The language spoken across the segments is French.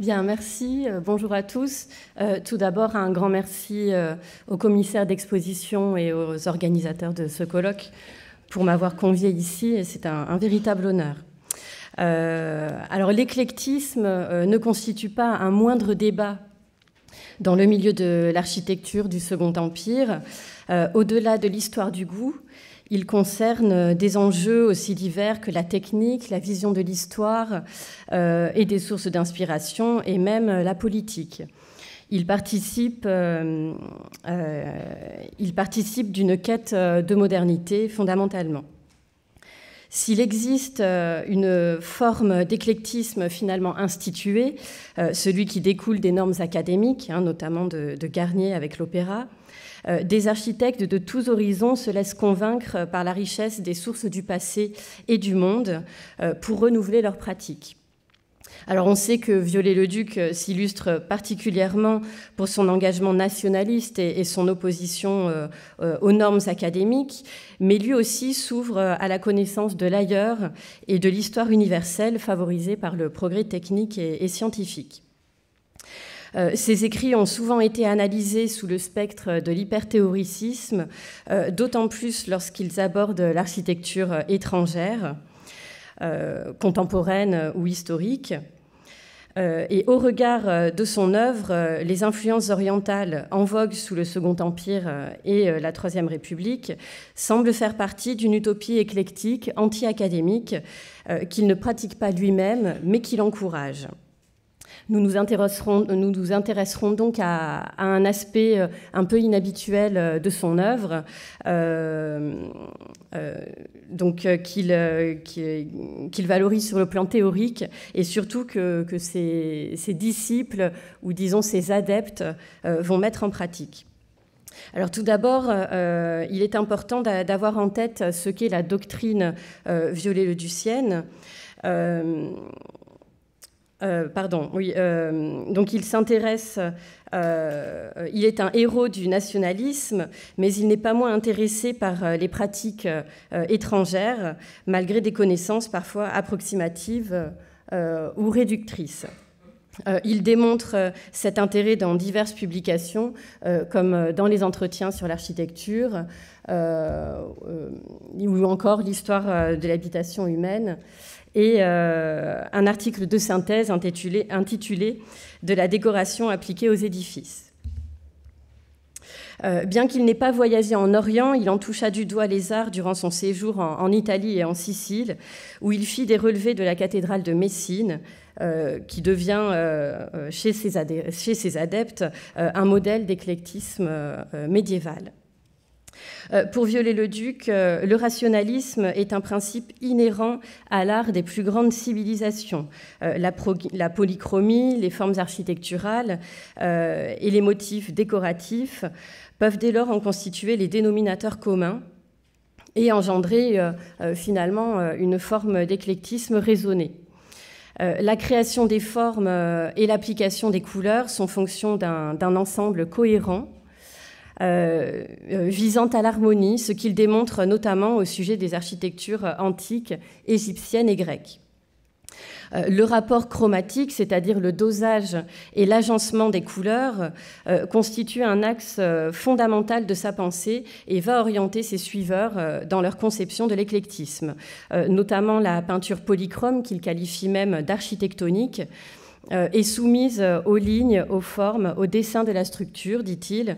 Bien, merci. Euh, bonjour à tous. Euh, tout d'abord, un grand merci euh, aux commissaires d'exposition et aux organisateurs de ce colloque pour m'avoir convié ici. c'est un, véritable honneur. alors, l'éclectisme ne constitue pas un moindre débat dans le milieu de l'architecture du Second Empire. Au-delà de l'histoire du goût, il concerne euh, des enjeux aussi divers que la technique, la vision de l'histoire euh, et des sources d'inspiration et même euh, la politique. Il participe, il participe d'une quête de modernité fondamentalement. S'il existe une forme d'éclectisme finalement instituée, celui qui découle des normes académiques, hein, notamment de, Garnier avec l'opéra, euh, des architectes de tous horizons se laissent convaincre euh, par la richesse des sources du passé et du monde euh, pour renouveler leurs pratiques. Alors on sait que Viollet-le-Duc s'illustre particulièrement pour son engagement nationaliste et, son opposition aux normes académiques, mais lui aussi s'ouvre à la connaissance de l'ailleurs et de l'histoire universelle favorisée par le progrès technique et scientifique ses euh, écrits ont souvent été analysés sous le spectre de l'hyperthéoricisme, euh, d'autant plus lorsqu'ils abordent l'architecture étrangère, euh, contemporaine ou historique. Et au regard de son œuvre, les influences orientales en vogue sous le Second Empire et la Troisième République semblent faire partie d'une utopie éclectique, anti-académique, qu'il ne pratique pas lui-même, mais qu'il encourage. Nous nous intéresserons, donc à, un aspect euh, un peu inhabituel euh, de son œuvre, euh, donc qu'il valorise sur le plan théorique et surtout que, ses, disciples ou disons ses adeptes vont mettre en pratique. Alors tout d'abord, il est important d'avoir en tête ce qu'est la doctrine euh, viollet-le-ducienne. Euh, euh, pardon, oui. Euh, donc il s'intéresse, euh, il est un héros du nationalisme, mais il n'est pas moins intéressé par les pratiques étrangères, malgré des connaissances parfois approximatives ou réductrices. Euh, il démontre euh, cet intérêt dans diverses publications, euh, comme dans les entretiens sur l'architecture ou encore l'histoire de l'habitation humaine, et un article de synthèse intitulé, De la décoration appliquée aux édifices bien qu'il n'ait pas voyagé en Orient, il en toucha du doigt les arts durant son séjour en, en, Italie et en Sicile, où il fit des relevés de la cathédrale de Messine, euh, qui devient euh, euh, chez ses, adeptes un modèle d'éclectisme médiéval. Pour Viollet-le-Duc, le rationalisme est un principe inhérent à l'art des plus grandes civilisations. La, polychromie, les formes architecturales et les motifs décoratifs peuvent dès lors en constituer les dénominateurs communs et engendrer finalement une forme d'éclectisme raisonné. Euh, la création des formes euh, et l'application des couleurs sont fonction d'un ensemble cohérent euh, visant à l'harmonie, ce qu'il démontre notamment au sujet des architectures antiques, égyptiennes et grecques. Euh, le rapport chromatique, c'est-à-dire le dosage et l'agencement des couleurs, euh, constitue un axe euh, fondamental de sa pensée et va orienter ses suiveurs dans leur conception de l'éclectisme, notamment la peinture polychrome qu'il qualifie même d'architectonique est soumise aux lignes, aux formes, au dessin de la structure, dit-il.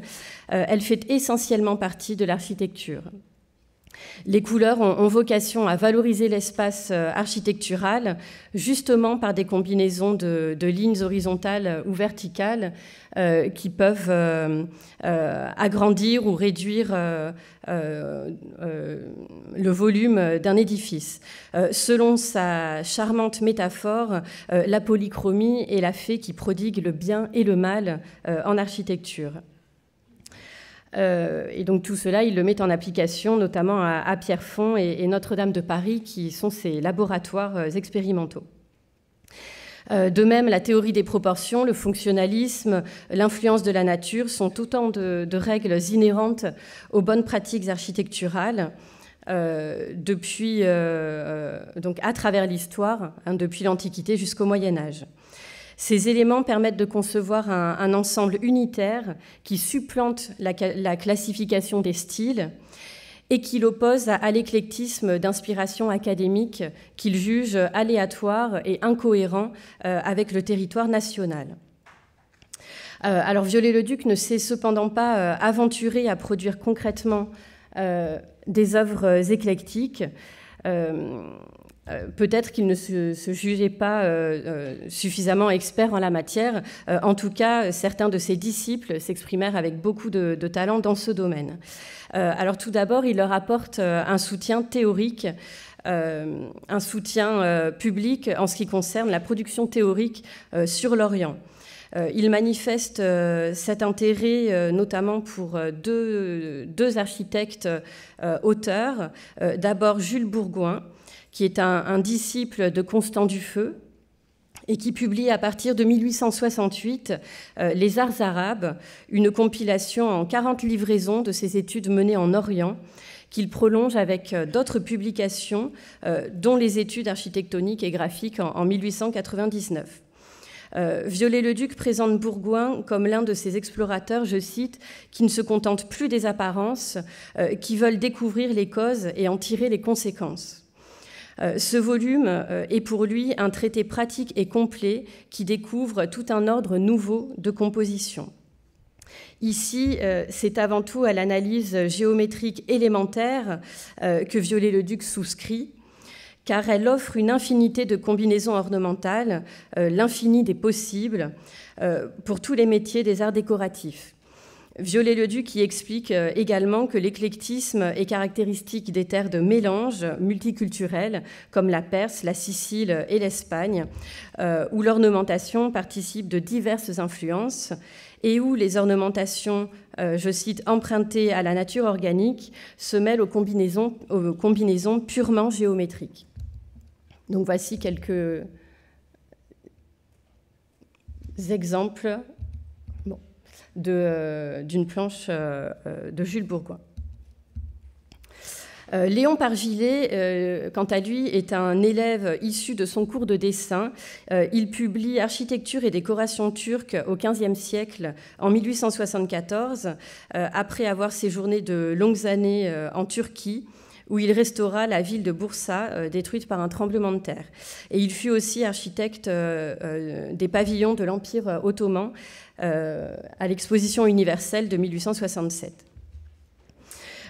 elle fait essentiellement partie de l'architecture. Les couleurs ont, vocation à valoriser l'espace euh, architectural, justement par des combinaisons de, lignes horizontales euh, ou verticales euh, qui peuvent agrandir ou réduire le volume d'un édifice. selon sa charmante métaphore, la polychromie est la fée qui prodigue le bien et le mal en architecture. Euh, et donc tout cela, il le met en application, notamment à, Pierrefonds et, Notre-Dame de Paris, qui sont ses laboratoires euh, expérimentaux. Euh, de même, la théorie des proportions, le fonctionnalisme, l'influence de la nature sont autant de, règles inhérentes aux bonnes pratiques architecturales. depuis, donc à travers l'histoire, hein, depuis l'Antiquité jusqu'au Moyen Âge. Ces éléments permettent de concevoir un, ensemble unitaire qui supplante la, classification des styles et qui l'oppose à, l'éclectisme d'inspiration académique qu'il juge aléatoire et incohérent euh, avec le territoire national euh, alors Viollet-le-Duc ne s'est cependant pas euh, aventuré à produire concrètement des œuvres éclectiques. Euh, peut-être qu'il ne se, jugeait pas euh, euh, suffisamment expert en la matière. en tout cas, certains de ses disciples s'exprimèrent avec beaucoup de, talent dans ce domaine. alors tout d'abord, il leur apporte un soutien théorique. un soutien public en ce qui concerne la production théorique sur l'Orient il manifeste cet intérêt notamment pour deux, deux architectes auteurs. D'abord Jules Bourgoin, qui est un, disciple de Constant du Feu et qui publie à partir de 1868 euh, Les Arts arabes, une compilation en 40 livraisons de ses études menées en Orient, qu'il prolonge avec euh, d'autres publications, euh, dont les études architectoniques et graphiques en, 1899. Viollet-le-Duc présente Bourgoin comme l'un de ces explorateurs, je cite, qui ne se contentent plus des apparences, qui veulent découvrir les causes et en tirer les conséquences. Euh, ce volume euh, est pour lui un traité pratique et complet qui découvre tout un ordre nouveau de composition. Ici, euh, c'est avant tout à l'analyse géométrique élémentaire que Viollet-le-Duc souscrit, car elle offre une infinité de combinaisons ornementales, l'infini des possibles, pour tous les métiers des arts décoratifs. Violet le duc qui explique euh, également que l'éclectisme est caractéristique des terres de mélange multiculturelles comme la Perse, la Sicile et l'Espagne, euh, où l'ornementation participe de diverses influences et où les ornementations, euh, je cite, empruntées à la nature organique se mêlent aux combinaisons, aux combinaisons purement géométriques. Donc voici quelques exemples euh, d'une planche euh, euh, de Jules Bourgoin. Léon Pargilet, quant à lui, est un élève issu de son cours de dessin. il publie Architecture et décoration turque au XVe siècle en 1874, après avoir séjourné de longues années en Turquie où il restaura la ville de Bursa, détruite par un tremblement de terre. Et il fut aussi architecte des pavillons de l'Empire ottoman, euh, à l'exposition universelle de 1867.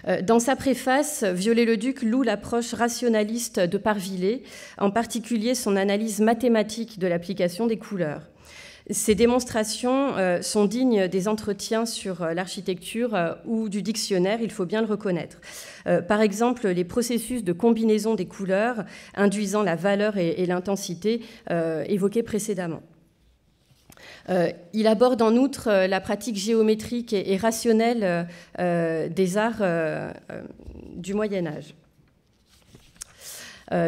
Euh, dans sa préface, violet le duc loue l'approche rationaliste de Parvillet, en particulier son analyse mathématique de l'application des couleurs. Ces démonstrations euh, sont dignes des entretiens sur l'architecture ou du dictionnaire, il faut bien le reconnaître. Par exemple, les processus de combinaison des couleurs induisant la valeur et l'intensité évoqués précédemment. Euh, il aborde en outre euh, la pratique géométrique et, rationnelle euh, des arts du Moyen Âge,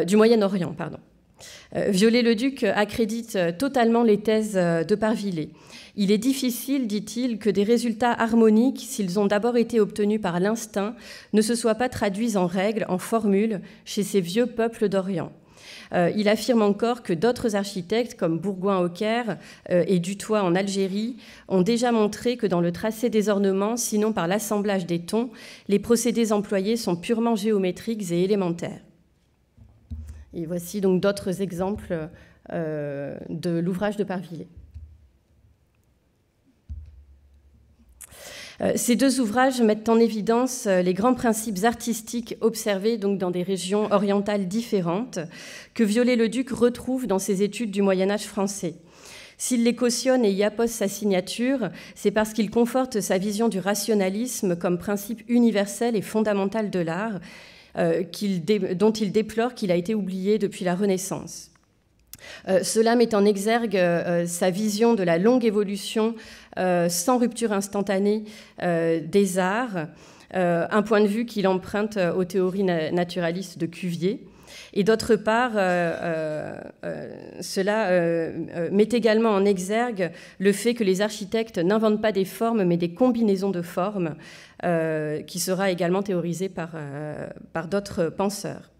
du Moyen-Orient, pardon. Viollet-le-Duc accrédite totalement les thèses de Parvillé. Il est difficile, dit-il, que des résultats harmoniques, s'ils ont d'abord été obtenus par l'instinct, ne se soient pas traduits en règles, en formules, chez ces vieux peuples d'Orient. Euh, il affirme encore que d'autres architectes, comme Bourgoin au Caire euh, et Dutoit en Algérie, ont déjà montré que dans le tracé des ornements, sinon par l'assemblage des tons, les procédés employés sont purement géométriques et élémentaires. Et voici donc d'autres exemples euh, de l'ouvrage de Parvillé. Euh, ces deux ouvrages mettent en évidence euh, les grands principes artistiques observés donc dans des régions orientales différentes que Viollet-le-Duc retrouve dans ses études du Moyen Âge français. S'il les cautionne et y appose sa signature, c'est parce qu'il conforte sa vision du rationalisme comme principe universel et fondamental de l'art, euh, dont il déplore qu'il a été oublié depuis la Renaissance. cela met en exergue sa vision de la longue évolution euh, sans rupture instantanée euh, des arts, euh, un point de vue qu'il emprunte aux théories naturalistes de Cuvier. Et d'autre part, cela met également en exergue le fait que les architectes n'inventent pas des formes, mais des combinaisons de formes, qui sera également théorisée par, par d'autres penseurs.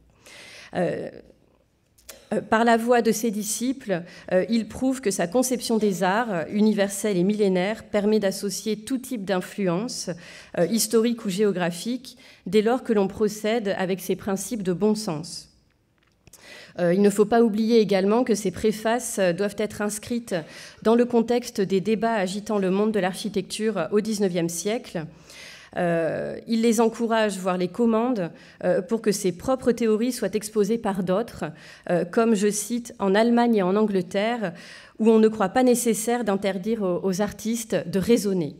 Euh, par la voix de ses disciples, euh, il prouve que sa conception des arts, euh, universelle et millénaire, permet d'associer tout type d'influence, historique ou géographique, dès lors que l'on procède avec ses principes de bon sens il ne faut pas oublier également que ces préfaces doivent être inscrites dans le contexte des débats agitant le monde de l'architecture au XIXe siècle. Euh, il les encourage, voire les commande, euh, pour que ses propres théories soient exposées par d'autres, euh, comme je cite en Allemagne et en Angleterre, où on ne croit pas nécessaire d'interdire aux, aux artistes de raisonner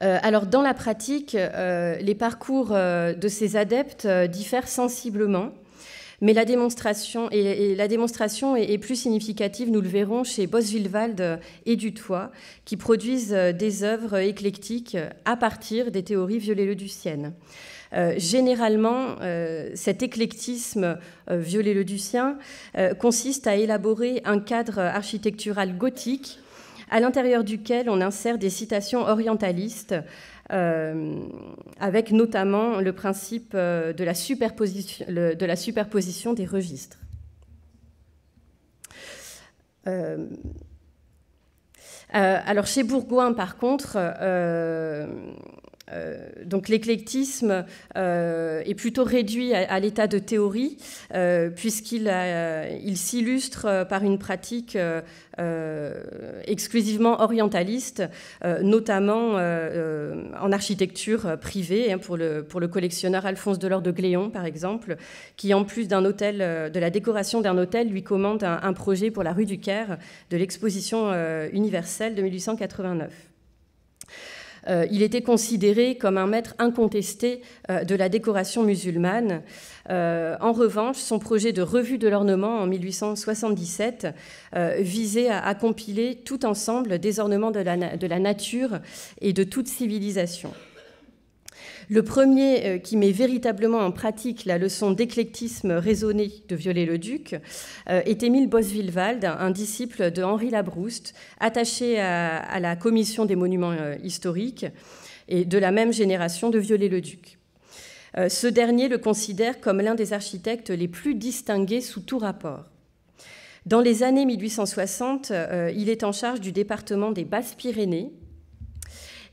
alors, dans la pratique, les parcours de ces adeptes diffèrent sensiblement. Mais la démonstration, est, plus significative, nous le verrons, chez Boswilwald et Dutoit, qui produisent euh, des œuvres éclectiques euh, à partir des théories viollet-le-duciennes. Euh, généralement, cet éclectisme euh, violet-le-ducien consiste à élaborer un cadre architectural gothique à l'intérieur duquel on insère des citations orientalistes, euh, avec notamment le principe euh, de la superposition, des registres. Euh, alors chez Bourgoin, par contre, euh, donc l'éclectisme euh, est plutôt réduit à, l'état de théorie, euh, puisqu'il s'illustre par une pratique exclusivement orientaliste, notamment en architecture privée, hein, pour, le, pour le collectionneur Alphonse Delors de Gléon, par exemple, qui, en plus hôtel, de la décoration d'un hôtel, lui commande un, un, projet pour la rue du Caire de l'exposition universelle de 1889. Euh, il était considéré comme un maître incontesté euh, de la décoration musulmane. Euh, en revanche, son projet de revue de l'ornement en 1877 visait à, compiler tout ensemble des ornements de la nature et de toute civilisation. Le premier euh, qui met véritablement en pratique la leçon d'éclectisme raisonné de Viollet-le-Duc euh, est Émile Bosville-Wald, un disciple de Henri Labrouste, attaché à, la commission des monuments euh, historiques et de la même génération de Viollet-le-Duc. Ce dernier le considère comme l'un des architectes les plus distingués sous tout rapport. Dans les années 1860, il est en charge du département des Basses-Pyrénées,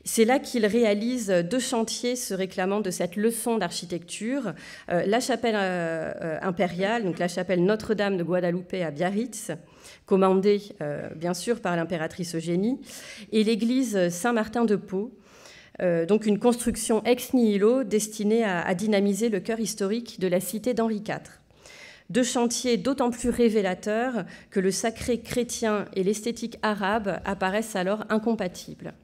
c'est là qu'il réalise deux chantiers se réclamant de cette leçon d'architecture. Euh, la chapelle euh, impériale, donc la chapelle Notre-Dame de Guadalupe à Biarritz, commandée euh, bien sûr par l'impératrice Eugénie, et l'église Saint-Martin de Pau, donc une construction ex nihilo destinée à dynamiser le cœur historique de la cité d'Henri IV. Deux chantiers d'autant plus révélateurs que le sacré chrétien et l'esthétique arabe apparaissent alors incompatibles.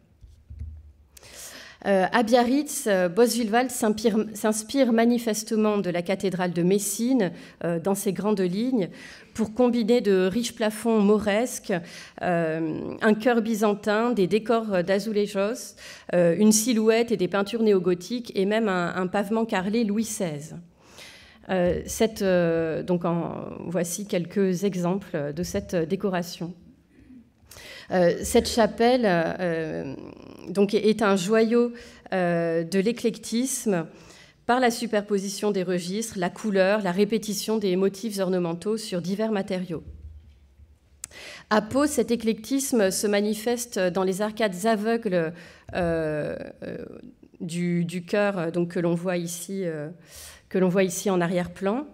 Euh, à Biarritz, euh, Bosvilval s'inspire manifestement de la cathédrale de Messine euh, dans ses grandes lignes pour combiner de riches plafonds mauresques, un cœur byzantin, des décors d'azulejos, une silhouette et des peintures néogothiques et même un, pavement carrelé Louis XVI. voici quelques exemples de cette décoration cette chapelle donc est un joyau euh, de l'éclectisme par la superposition des registres, la couleur, la répétition des motifs ornementaux sur divers matériaux. À Pau, cet éclectisme se manifeste dans les arcades aveugles euh, euh, du, du chœur que l'on voit, voit ici, en arrière-plan,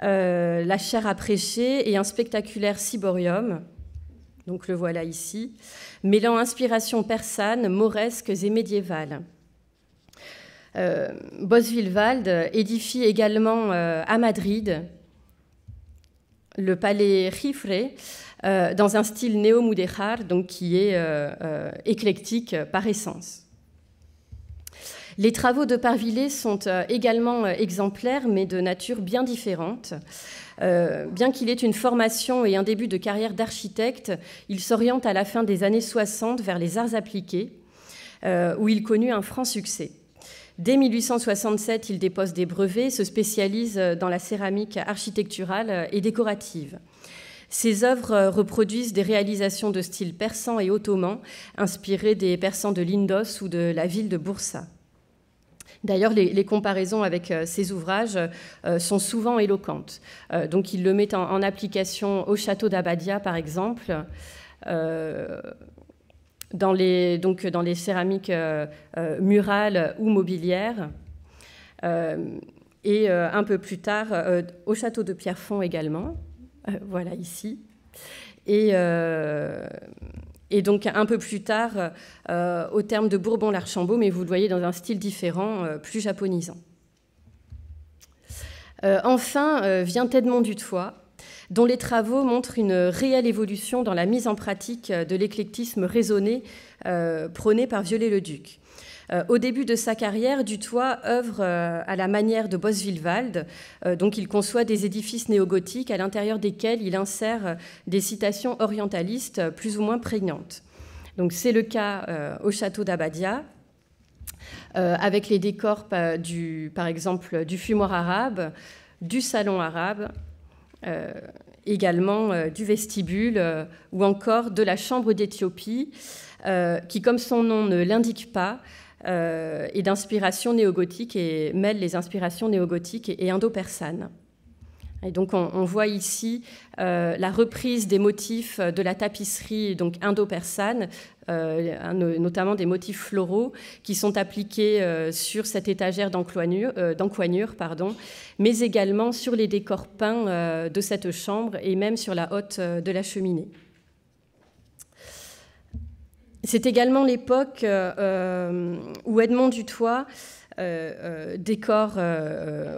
la chair à prêcher et un spectaculaire ciborium donc le voilà ici, mêlant inspiration persane, mauresques et médiévales. Euh, édifie également euh, à Madrid le palais Gifre euh, dans un style néo-mudéjar, donc qui est euh, éclectique par essence. Les travaux de Parvillé sont également exemplaires, mais de nature bien différente. Euh, bien qu'il ait une formation et un début de carrière d'architecte, il s'oriente à la fin des années 60 vers les arts appliqués, euh, où il connut un franc succès. Dès 1867, il dépose des brevets, se spécialise euh, dans la céramique architecturale et décorative. Ses œuvres reproduisent des réalisations de style persan et ottoman, inspirées des persans de l'Indos ou de la ville de Bursa. D'ailleurs, les, comparaisons avec ces euh, ses ouvrages euh, sont souvent éloquentes. Euh, donc, il le met en, application au château d'Abadia, par exemple. dans les, donc dans les céramiques murales ou mobilières, et un peu plus tard au château de Pierrefonds également, voilà ici. Et et donc un peu plus tard, euh, au terme de Bourbon-l'Archambault, mais vous le voyez dans un style différent, euh, plus japonisant. Euh, enfin vient Edmond Dutoit, dont les travaux montrent une réelle évolution dans la mise en pratique de l'éclectisme raisonné prôné par viollet le duc euh, au début de sa carrière, Dutoit œuvre euh, à la manière de boswilwald, euh, donc il conçoit des édifices néogothiques à l'intérieur desquels il insère des citations orientalistes plus ou moins prégnantes. Donc c'est le cas au château d'Abadia, avec les décors par exemple du fumoir arabe, du salon arabe, également du vestibule ou encore de la chambre d'Éthiopie, qui, comme son nom ne l'indique pas, euh, et d'inspiration néogothique et mêle les inspirations néogothiques et, et indo-persanes. Et donc on, voit ici euh, la reprise des motifs de la tapisserie donc indo-persane, euh, notamment des motifs floraux qui sont appliqués sur cette étagère d'encoignure, pardon, mais également sur les décors peints de cette chambre et même sur la hotte de la cheminée. C'est également l'époque euh, euh, où Edmond Dutoit euh, décor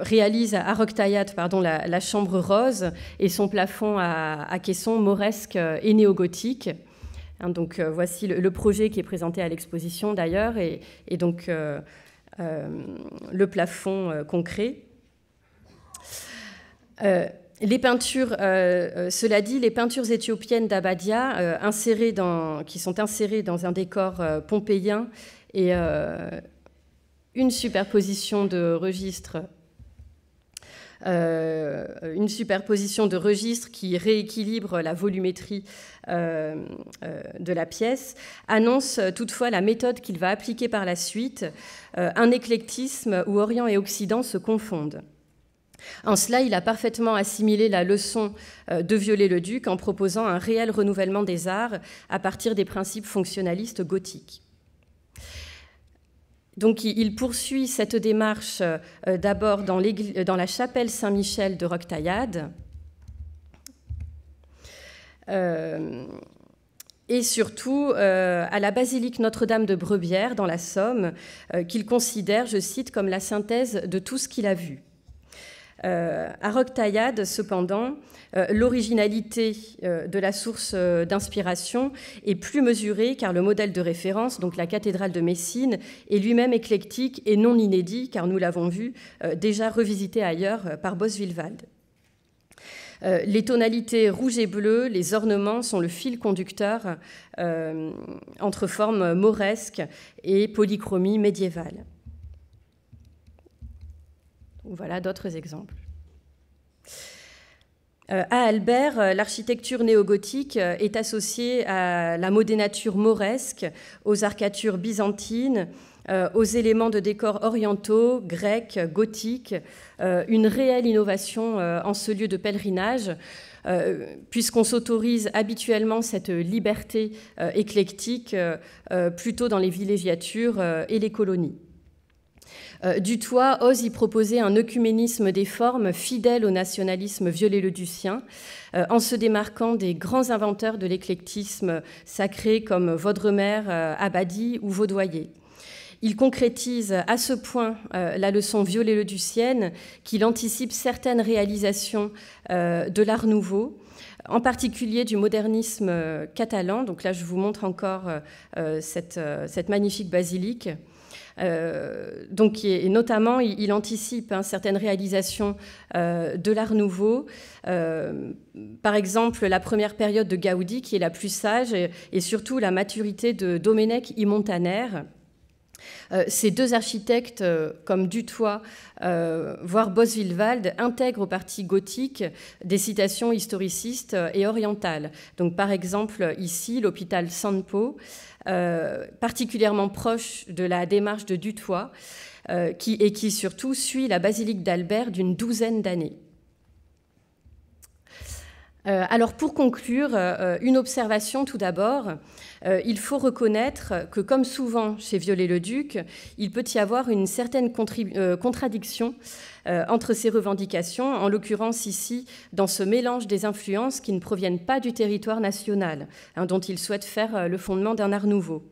réalise à Roctayat la, chambre rose et son plafond à, caisson mauresque et néogothique. Hein, donc voici le, projet qui est présenté à l'exposition d'ailleurs et, et, donc le plafond concret les peintures, euh, euh, cela dit, les peintures éthiopiennes d'Abadia, euh, qui sont insérées dans un décor pompéien et une superposition de registres, une superposition de registres qui rééquilibre la volumétrie de la pièce, annonce toutefois la méthode qu'il va appliquer par la suite, un éclectisme où Orient et Occident se confondent. En cela, il a parfaitement assimilé la leçon euh, de Viollet-le-Duc en proposant un réel renouvellement des arts à partir des principes fonctionnalistes gothiques. Donc il poursuit cette démarche euh, d'abord dans, la chapelle Saint-Michel de Roctaillade. Euh, et surtout à la basilique Notre-Dame de Brebière dans la Somme, qu'il considère, je cite, comme la synthèse de tout ce qu'il a vu. Euh, à à Roctaillade, cependant, euh, l'originalité euh, de la source d'inspiration est plus mesurée car le modèle de référence, donc la cathédrale de Messine, est lui-même éclectique et non inédit car nous l'avons vu déjà revisité ailleurs par Boswilwald. les tonalités rouge et bleu, les ornements sont le fil conducteur entre formes mauresques et polychromie médiévale. Voilà d'autres exemples. Euh, à Albert, euh, l'architecture néogothique euh, est associée à la modénature mauresque, aux arcatures byzantines, aux éléments de décors orientaux, grecs, gothiques, une réelle innovation en ce lieu de pèlerinage, puisqu'on s'autorise habituellement cette liberté éclectique plutôt dans les villégiatures et les colonies. Euh, Dutoit ose y proposer un œcuménisme des formes fidèle au nationalisme viollet-le-ducien, euh, en se démarquant des grands inventeurs de l'éclectisme sacré comme Vaudremer, euh, Abadi ou Vaudoyer. Il concrétise à ce point la leçon violet-le-ducienne qu'il anticipe certaines réalisations de l'art nouveau, en particulier du modernisme catalan. Donc là, je vous montre encore cette, magnifique basilique. Euh, donc, et notamment, il, anticipe hein, certaines réalisations euh, de l'art nouveau. Euh, par exemple, la première période de Gaudi, qui est la plus sage, et, surtout la maturité de Domenech y Montaner. Euh, ces deux architectes, euh, comme Dutoit, euh, voire Boswilwald, intègrent au parti gothique des citations historicistes et orientales. Donc, par exemple, ici, l'hôpital Sanpo, particulièrement proche de la démarche de Dutoit, et qui surtout suit la basilique d'Albert d'une douzaine d'années. Euh, alors pour conclure, euh, une observation tout d'abord. Euh, il faut reconnaître que comme souvent chez Viollet-le-Duc, il peut y avoir une certaine contradiction entre ces revendications, en l'occurrence ici dans ce mélange des influences qui ne proviennent pas du territoire national, hein, dont il souhaite faire le fondement d'un art nouveau.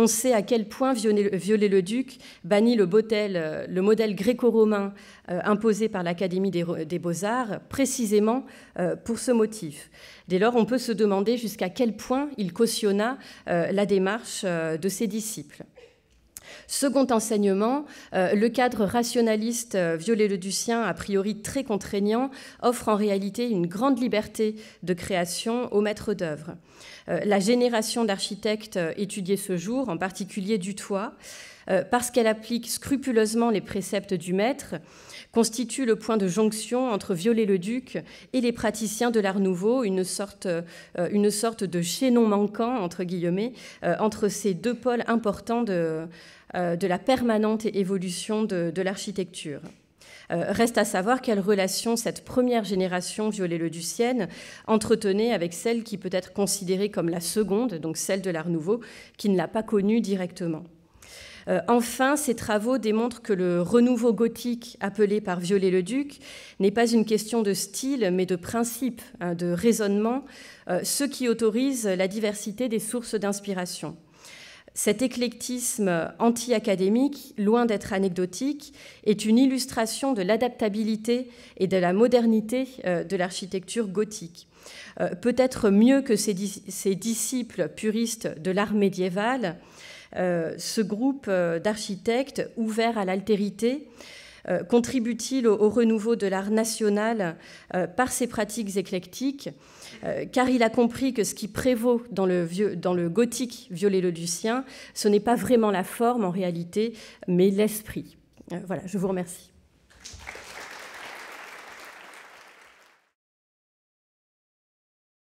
On sait à quel point Viollet-le-Duc bannit le, euh, le modèle gréco-romain euh, imposé par l'Académie des, beaux-arts, précisément euh, pour ce motif. Dès lors, on peut se demander jusqu'à quel point il cautionna la démarche de ses disciples. Second enseignement, euh, le cadre rationaliste euh, viollet le ducien a priori très contraignant, offre en réalité une grande liberté de création au maître d'œuvre. Euh, la génération d'architectes étudiée ce jour, en particulier Dutoit, euh, parce qu'elle applique scrupuleusement les préceptes du maître, constitue le point de jonction entre Viollet-le-Duc et les praticiens de l'Art Nouveau, une sorte, euh, de chaînon manquant, entre euh, entre ces deux pôles importants de, la permanente évolution de, l'architecture. reste à savoir quelle relation cette première génération viollet le ducienne entretenait avec celle qui peut être considérée comme la seconde, donc celle de l'Art Nouveau, qui ne l'a pas connue directement. Euh, enfin, ces travaux démontrent que le renouveau gothique appelé par Viollet-le-Duc n'est pas une question de style, mais de principe, hein, de raisonnement, euh, ce qui autorise la diversité des sources d'inspiration. Cet éclectisme anti-académique, loin d'être anecdotique, est une illustration de l'adaptabilité et de la modernité euh, de l'architecture gothique. Peut-être mieux que ses, disciples puristes de l'art médiéval, euh, ce groupe euh, d'architectes ouvert à l'altérité euh, contribue-t-il au, renouveau de l'art national par ses pratiques éclectiques Car il a compris que ce qui prévaut dans le, vieux, dans le gothique violet le ce n'est pas vraiment la forme en réalité, mais l'esprit. voilà, je vous remercie.